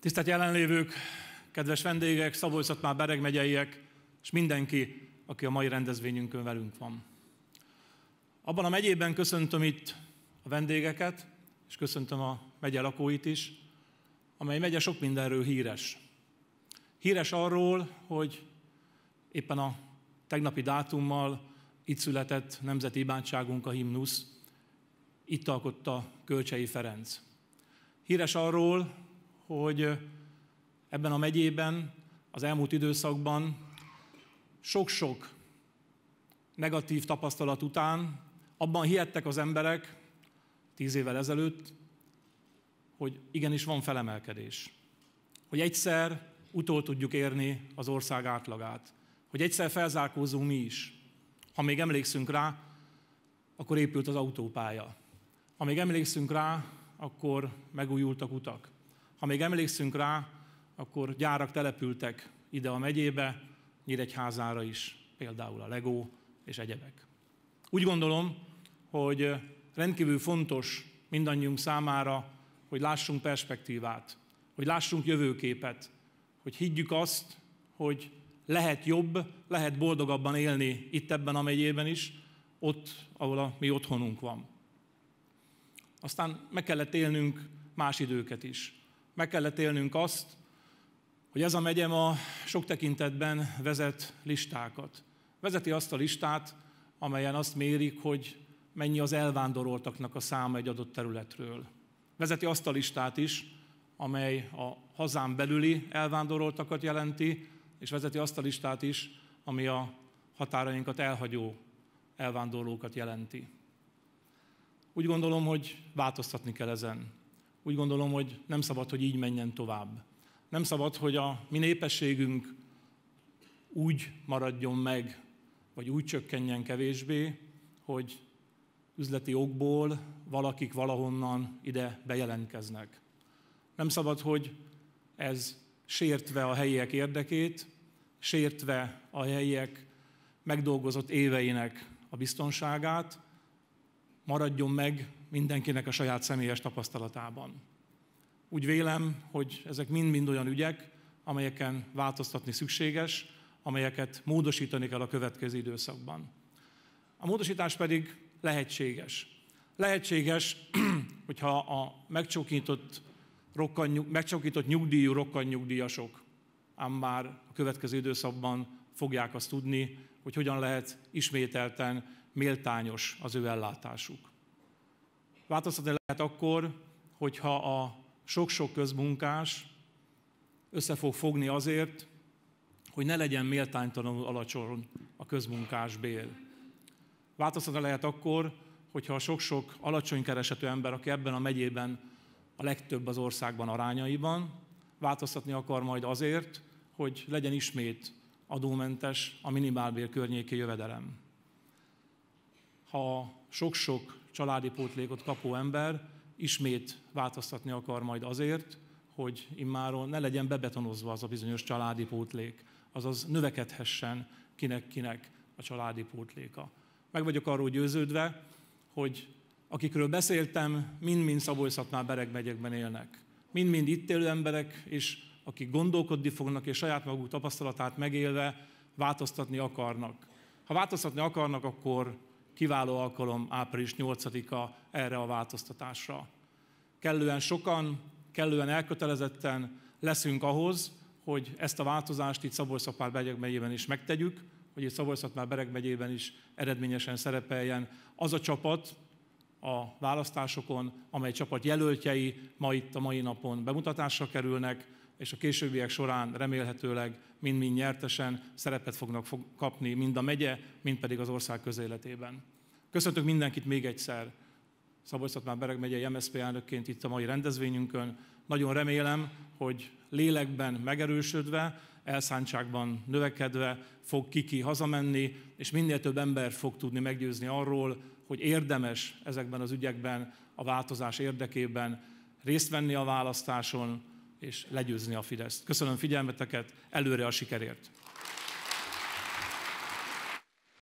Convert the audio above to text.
Tisztelt jelenlévők, kedves vendégek, szabolcs már Bereg megyeiek, és mindenki, aki a mai rendezvényünkön velünk van. Abban a megyében köszöntöm itt a vendégeket, és köszöntöm a megye lakóit is, amely megye sok mindenről híres. Híres arról, hogy éppen a tegnapi dátummal itt született nemzeti imádságunk a himnusz, itt alkotta Kölcsei Ferenc. Híres arról, hogy ebben a megyében az elmúlt időszakban sok-sok negatív tapasztalat után abban hihettek az emberek tíz évvel ezelőtt, hogy igenis van felemelkedés. Hogy egyszer utol tudjuk érni az ország átlagát. Hogy egyszer felzárkózunk mi is. Ha még emlékszünk rá, akkor épült az autópálya. Ha még emlékszünk rá, akkor megújultak utak. Ha még emlékszünk rá, akkor gyárak települtek ide a megyébe, Nyíregyházára is, például a Legó és egyebek. Úgy gondolom, hogy rendkívül fontos mindannyiunk számára, hogy lássunk perspektívát, hogy lássunk jövőképet, hogy higgyük azt, hogy lehet jobb, lehet boldogabban élni itt ebben a megyében is, ott, ahol a mi otthonunk van. Aztán meg kellett élnünk más időket is. Meg kellett élnünk azt, hogy ez a megye ma sok tekintetben vezet listákat. Vezeti azt a listát, amelyen azt mérik, hogy mennyi az elvándoroltaknak a száma egy adott területről. Vezeti azt a listát is, amely a hazán belüli elvándoroltakat jelenti, és vezeti azt a listát is, ami a határainkat elhagyó elvándorlókat jelenti. Úgy gondolom, hogy változtatni kell ezen úgy gondolom, hogy nem szabad, hogy így menjen tovább. Nem szabad, hogy a mi népességünk úgy maradjon meg, vagy úgy csökkenjen kevésbé, hogy üzleti okból valakik valahonnan ide bejelentkeznek. Nem szabad, hogy ez sértve a helyiek érdekét, sértve a helyiek megdolgozott éveinek a biztonságát, maradjon meg mindenkinek a saját személyes tapasztalatában. Úgy vélem, hogy ezek mind-mind olyan ügyek, amelyeken változtatni szükséges, amelyeket módosítani kell a következő időszakban. A módosítás pedig lehetséges. Lehetséges, hogyha a megcsókított, rokkan, megcsókított nyugdíjú rokkanyugdíjasok, ám már a következő időszakban fogják azt tudni, hogy hogyan lehet ismételten méltányos az ő ellátásuk. Változtatni lehet akkor, hogyha a sok-sok közmunkás össze fog fogni azért, hogy ne legyen méltánytalanul alacsony a közmunkás bér. Változtatni lehet akkor, hogyha a sok-sok alacsony keresetű ember, aki ebben a megyében a legtöbb az országban arányaiban, változtatni akar majd azért, hogy legyen ismét adómentes a minimálbér környéki jövedelem. Ha sok-sok családi pótlékot kapó ember ismét változtatni akar majd azért, hogy immáron ne legyen bebetonozva az a bizonyos családi pótlék, azaz növekedhessen kinek-kinek a családi pótléka. Meg vagyok arról győződve, hogy akikről beszéltem, mind-mind Szabolcsatnál Bereg megyekben élnek. Mind-mind itt élő emberek, és akik gondolkodni fognak, és saját maguk tapasztalatát megélve változtatni akarnak. Ha változtatni akarnak, akkor Kiváló alkalom április 8-a erre a változtatásra. Kellően sokan, kellően elkötelezetten leszünk ahhoz, hogy ezt a változást itt Szabolcs-Szapár Bereg megyében is megtegyük, hogy itt Szabolcs-Szapár Bereg megyében is eredményesen szerepeljen az a csapat a választásokon, amely csapat jelöltjei ma itt a mai napon bemutatásra kerülnek, és a későbbiek során remélhetőleg mind-mind nyertesen szerepet fognak fog kapni mind a megye, mind pedig az ország közéletében. Köszöntök mindenkit még egyszer szabolcs bereg megyei MSZP elnökként itt a mai rendezvényünkön. Nagyon remélem, hogy lélekben megerősödve, elszántságban növekedve fog kiki hazamenni, és minél több ember fog tudni meggyőzni arról, hogy érdemes ezekben az ügyekben a változás érdekében részt venni a választáson, és legyőzni a Fideszt. Köszönöm figyelmeteket, előre a sikerért!